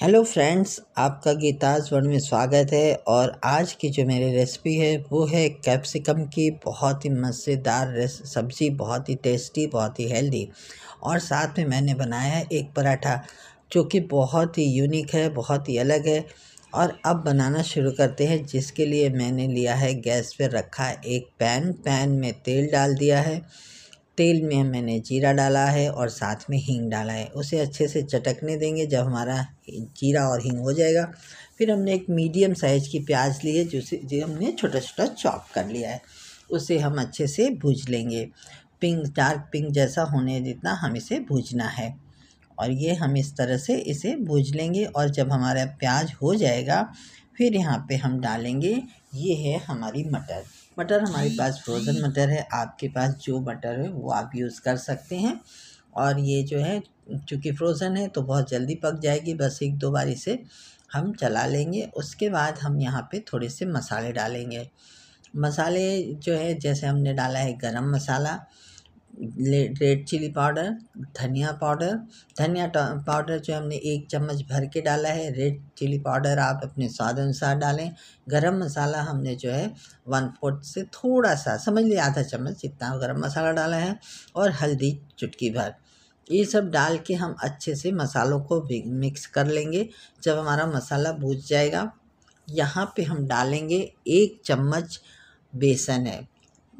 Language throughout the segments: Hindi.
हेलो फ्रेंड्स आपका गीताज वर्ण में स्वागत है और आज की जो मेरी रेसिपी है वो है कैप्सिकम की बहुत ही मज़ेदार सब्ज़ी बहुत ही टेस्टी बहुत ही हेल्दी और साथ में मैंने बनाया है एक पराठा जो कि बहुत ही यूनिक है बहुत ही अलग है और अब बनाना शुरू करते हैं जिसके लिए मैंने लिया है गैस पर रखा एक पैन पैन में तेल डाल दिया है तेल में मैंने जीरा डाला है और साथ में हींग डाला है उसे अच्छे से चटकने देंगे जब हमारा जीरा और हींग हो जाएगा फिर हमने एक मीडियम साइज़ की प्याज ली है जिसे जो हमने छोटा छोटा चॉप कर लिया है उसे हम अच्छे से भूज लेंगे पिंक डार्क पिंक जैसा होने जितना हम इसे भूजना है और ये हम इस तरह से इसे भूज लेंगे और जब हमारा प्याज हो जाएगा फिर यहाँ पे हम डालेंगे ये है हमारी मटर मटर हमारे पास फ्रोज़न मटर है आपके पास जो मटर है वो आप यूज़ कर सकते हैं और ये जो है चूँकि फ्रोज़न है तो बहुत जल्दी पक जाएगी बस एक दो बार इसे हम चला लेंगे उसके बाद हम यहाँ पे थोड़े से मसाले डालेंगे मसाले जो है जैसे हमने डाला है garam masala red chilli powder धनिया पाउडर धनिया पाउडर जो हमने एक चम्मच भर के डाला है रेड चिली पाउडर आप अपने स्वाद अनुसार डालें गरम मसाला हमने जो है वन फोर्थ से थोड़ा सा समझ लिया आधा चम्मच इतना गरम मसाला डाला है और हल्दी चुटकी भर ये सब डाल के हम अच्छे से मसालों को मिक्स कर लेंगे जब हमारा मसाला भूज जाएगा यहाँ पे हम डालेंगे एक चम्मच बेसन है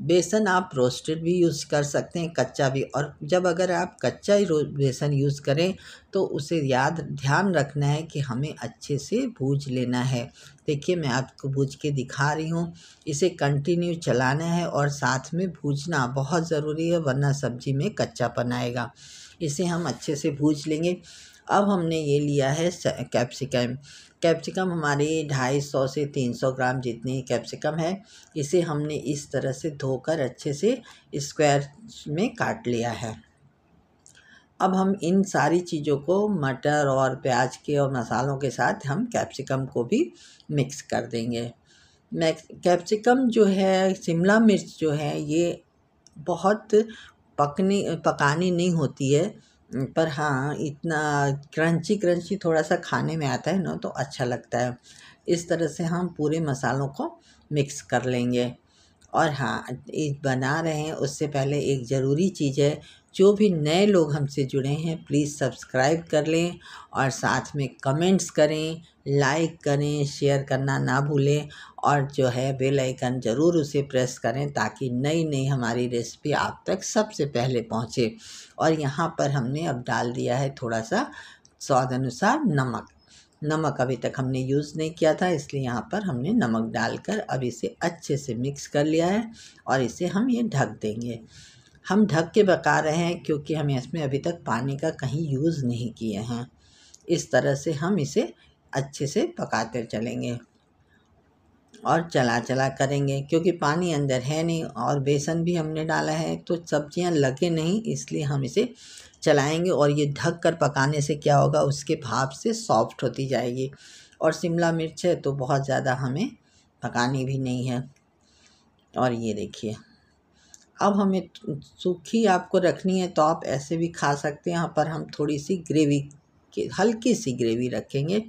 बेसन आप रोस्टेड भी यूज़ कर सकते हैं कच्चा भी और जब अगर आप कच्चा ही बेसन यूज़ करें तो उसे याद ध्यान रखना है कि हमें अच्छे से भूज लेना है देखिए मैं आपको भूज के दिखा रही हूँ इसे कंटिन्यू चलाना है और साथ में भूजना बहुत ज़रूरी है वरना सब्जी में कच्चा आएगा इसे हम अच्छे से भूज लेंगे अब हमने ये लिया है कैप्सिकम कैप्सिकम हमारी ढाई सौ से तीन सौ ग्राम जितनी कैप्सिकम है इसे हमने इस तरह से धोकर अच्छे से स्क्वायर में काट लिया है अब हम इन सारी चीज़ों को मटर और प्याज के और मसालों के साथ हम कैप्सिकम को भी मिक्स कर देंगे कैप्सिकम जो है शिमला मिर्च जो है ये बहुत पकनी पकानी नहीं होती है पर हाँ इतना क्रंची क्रंची थोड़ा सा खाने में आता है ना तो अच्छा लगता है इस तरह से हम पूरे मसालों को मिक्स कर लेंगे और हाँ बना रहे हैं उससे पहले एक ज़रूरी चीज़ है जो भी नए लोग हमसे जुड़े हैं प्लीज़ सब्सक्राइब कर लें और साथ में कमेंट्स करें लाइक करें शेयर करना ना भूलें और जो है बेल आइकन ज़रूर उसे प्रेस करें ताकि नई नई हमारी रेसिपी आप तक सबसे पहले पहुंचे और यहाँ पर हमने अब डाल दिया है थोड़ा सा स्वाद अनुसार नमक नमक अभी तक हमने यूज़ नहीं किया था इसलिए यहाँ पर हमने नमक डालकर अब इसे अच्छे से मिक्स कर लिया है और इसे हम ये ढक देंगे हम ढक के पका रहे हैं क्योंकि हम इसमें अभी तक पानी का कहीं यूज़ नहीं किए हैं इस तरह से हम इसे अच्छे से पकाते चलेंगे और चला चला करेंगे क्योंकि पानी अंदर है नहीं और बेसन भी हमने डाला है तो सब्जियां लगे नहीं इसलिए हम इसे चलाएंगे और ये ढक कर पकाने से क्या होगा उसके भाप से सॉफ्ट होती जाएगी और शिमला मिर्च है तो बहुत ज़्यादा हमें पकानी भी नहीं है और ये देखिए अब हमें सूखी आपको रखनी है तो आप ऐसे भी खा सकते हैं यहाँ पर हम थोड़ी सी ग्रेवी हल्की हल्की सी ग्रेवी रखेंगे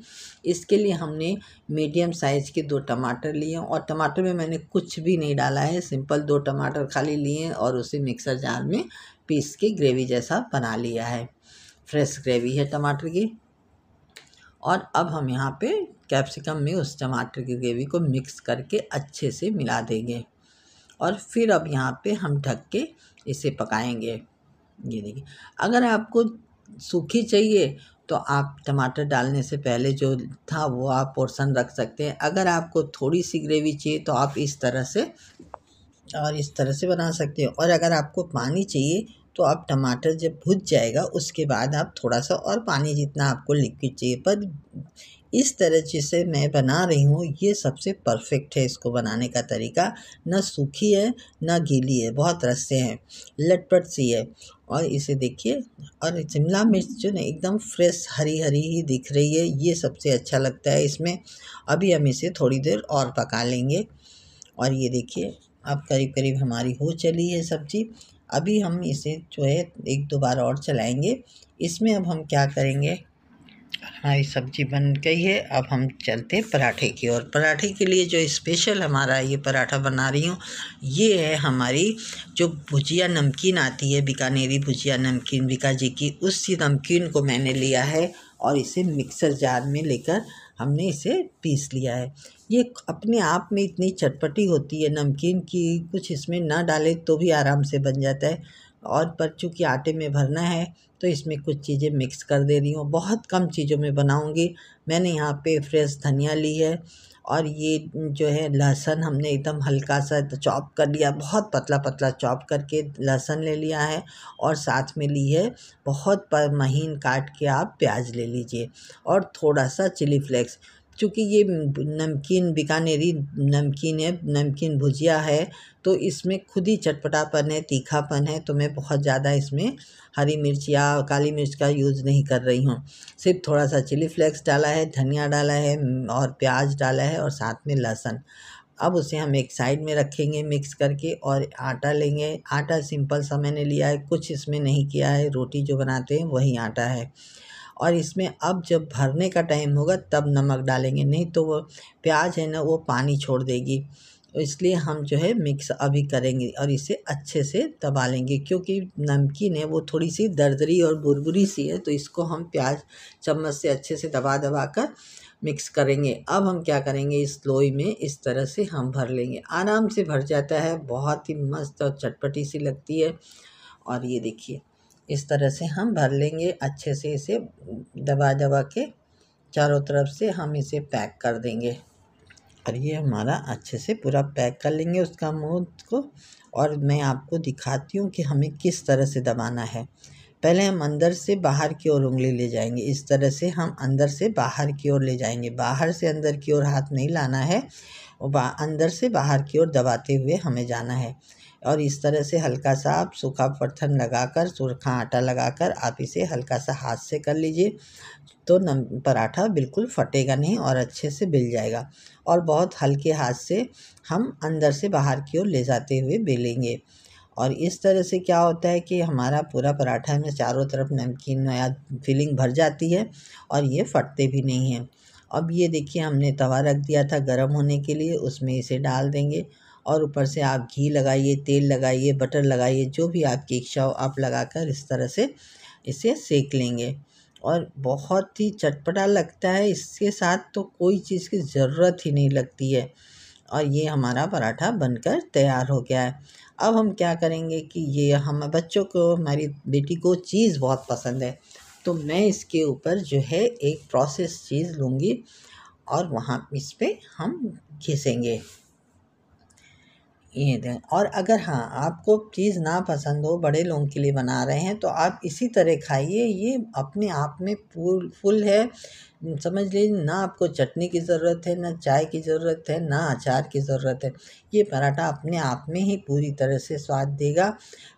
इसके लिए हमने मीडियम साइज़ के दो टमाटर लिए और टमाटर में मैंने कुछ भी नहीं डाला है सिंपल दो टमाटर खाली लिए और उसे मिक्सर जार में पीस के ग्रेवी जैसा बना लिया है फ्रेश ग्रेवी है टमाटर की और अब हम यहाँ पे कैप्सिकम में उस टमाटर की ग्रेवी को मिक्स करके अच्छे से मिला देंगे और फिर अब यहाँ पे हम ढक के इसे पकाएंगे ये देखिए अगर आपको सूखी चाहिए तो आप टमाटर डालने से पहले जो था वो आप पोर्सन रख सकते हैं अगर आपको थोड़ी सी ग्रेवी चाहिए तो आप इस तरह से और इस तरह से बना सकते हैं और अगर आपको पानी चाहिए तो आप टमाटर जब भुज जाएगा उसके बाद आप थोड़ा सा और पानी जितना आपको लिक्विड चाहिए पर इस तरह जिसे मैं बना रही हूँ ये सबसे परफेक्ट है इसको बनाने का तरीका ना सूखी है ना गीली है बहुत रस्से हैं लटपट सी है और इसे देखिए और शिमला मिर्च जो ना एकदम फ्रेश हरी हरी ही दिख रही है ये सबसे अच्छा लगता है इसमें अभी हम इसे थोड़ी देर और पका लेंगे और ये देखिए अब करीब करीब हमारी हो चली है सब्ज़ी अभी हम इसे जो है एक दो बार और चलाएंगे इसमें अब हम क्या करेंगे हमारी सब्जी बन गई है अब हम चलते हैं पराठे की ओर पराठे के लिए जो स्पेशल हमारा ये पराठा बना रही हूँ ये है हमारी जो भुजिया नमकीन आती है बीकानेरी भुजिया नमकीन बीका जी की उसी नमकीन को मैंने लिया है और इसे मिक्सर जार में लेकर हमने इसे पीस लिया है ये अपने आप में इतनी चटपटी होती है नमकीन की कुछ इसमें ना डालें तो भी आराम से बन जाता है और पर चूँकि आटे में भरना है तो इसमें कुछ चीज़ें मिक्स कर दे रही हूँ बहुत कम चीज़ों में बनाऊँगी मैंने यहाँ पे फ्रेश धनिया ली है और ये जो है लहसुन हमने एकदम हल्का सा चॉप तो कर लिया बहुत पतला पतला चॉप करके लहसुन ले लिया है और साथ में ली है बहुत महीन काट के आप प्याज ले लीजिए और थोड़ा सा चिली फ्लेक्स चूँकि ये नमकीन बीकानेरी नमकीन है नमकीन भुजिया है तो इसमें खुद ही चटपटापन है तीखापन है तो मैं बहुत ज़्यादा इसमें हरी मिर्च या काली मिर्च का यूज़ नहीं कर रही हूँ सिर्फ थोड़ा सा चिली फ्लेक्स डाला है धनिया डाला है और प्याज डाला है और साथ में लहसुन अब उसे हम एक साइड में रखेंगे मिक्स करके और आटा लेंगे आटा सिंपल सा मैंने लिया है कुछ इसमें नहीं किया है रोटी जो बनाते हैं वही आटा है और इसमें अब जब भरने का टाइम होगा तब नमक डालेंगे नहीं तो वो प्याज है ना वो पानी छोड़ देगी इसलिए हम जो है मिक्स अभी करेंगे और इसे अच्छे से दबा लेंगे क्योंकि नमकीन है वो थोड़ी सी दरदरी और बुरबुरी सी है तो इसको हम प्याज चम्मच से अच्छे से दबा दबा कर मिक्स करेंगे अब हम क्या करेंगे इस लोई में इस तरह से हम भर लेंगे आराम से भर जाता है बहुत ही मस्त और चटपटी सी लगती है और ये देखिए इस तरह से हम भर लेंगे अच्छे से इसे दबा दबा के चारों तरफ से हम इसे पैक कर देंगे और ये हमारा अच्छे से पूरा पैक कर लेंगे उसका मुँह को और मैं आपको दिखाती हूँ कि हमें किस तरह से दबाना है पहले हम अंदर से बाहर की ओर उंगली ले जाएंगे इस तरह से हम अंदर से बाहर की ओर ले जाएंगे बाहर से अंदर की ओर हाथ नहीं लाना है और अंदर से बाहर की ओर दबाते हुए हमें जाना है और इस तरह से हल्का सा आप सूखा पत्थर लगाकर सुरखा आटा लगाकर आप इसे हल्का सा हाथ से कर लीजिए तो नम पराठा बिल्कुल फटेगा नहीं और अच्छे से बिल जाएगा और बहुत हल्के हाथ से हम अंदर से बाहर की ओर ले जाते हुए बेलेंगे और इस तरह से क्या होता है कि हमारा पूरा पराठा में चारों तरफ नमकीन या फीलिंग भर जाती है और ये फटते भी नहीं हैं अब ये देखिए हमने तवा रख दिया था गर्म होने के लिए उसमें इसे डाल देंगे और ऊपर से आप घी लगाइए तेल लगाइए बटर लगाइए जो भी आपकी इच्छा हो आप लगाकर इस तरह से इसे सेक लेंगे और बहुत ही चटपटा लगता है इसके साथ तो कोई चीज़ की ज़रूरत ही नहीं लगती है और ये हमारा पराठा बनकर तैयार हो गया है अब हम क्या करेंगे कि ये हम बच्चों को हमारी बेटी को चीज़ बहुत पसंद है तो मैं इसके ऊपर जो है एक प्रोसेस चीज़ लूँगी और वहाँ इस पर हम घिसेंगे ये दें और अगर हाँ आपको चीज़ ना पसंद हो बड़े लोगों के लिए बना रहे हैं तो आप इसी तरह खाइए ये अपने आप में फुल फुल है समझ लीजिए ना आपको चटनी की ज़रूरत है ना चाय की ज़रूरत है ना अचार की ज़रूरत है ये पराठा अपने आप में ही पूरी तरह से स्वाद देगा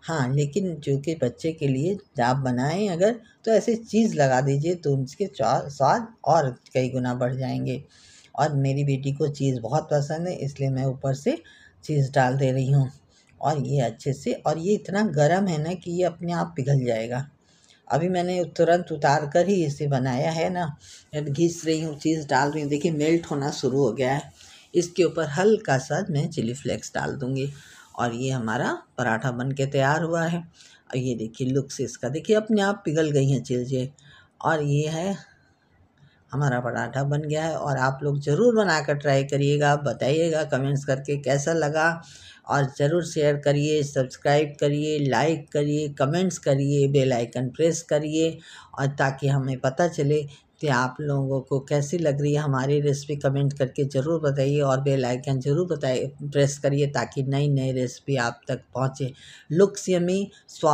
हाँ लेकिन जो कि बच्चे के लिए आप बनाएं अगर तो ऐसे चीज़ लगा दीजिए तो उसके स्वाद और कई गुना बढ़ जाएंगे और मेरी बेटी को चीज़ बहुत पसंद है इसलिए मैं ऊपर से चीज़ डाल दे रही हूँ और ये अच्छे से और ये इतना गर्म है ना कि ये अपने आप पिघल जाएगा अभी मैंने तुरंत उतार कर ही इसे बनाया है ना घिस रही हूँ चीज़ डाल रही हूँ देखिए मेल्ट होना शुरू हो गया है इसके ऊपर हल्का सा मैं चिली फ्लेक्स डाल दूँगी और ये हमारा पराठा बन के तैयार हुआ है और ये देखिए लुक से इसका देखिए अपने आप पिघल गई हैं चिलजे और ये है हमारा पराठा बन गया है और आप लोग ज़रूर बनाकर ट्राई करिएगा बताइएगा कमेंट्स करके कैसा लगा और ज़रूर शेयर करिए सब्सक्राइब करिए लाइक करिए कमेंट्स करिए बेल आइकन प्रेस करिए और ताकि हमें पता चले कि आप लोगों को कैसी लग रही है हमारी रेसिपी कमेंट करके ज़रूर बताइए और बेल आइकन ज़रूर बताइए प्रेस करिए ताकि नई नई रेसिपी आप तक पहुँचे लुक्स यमी स्वाद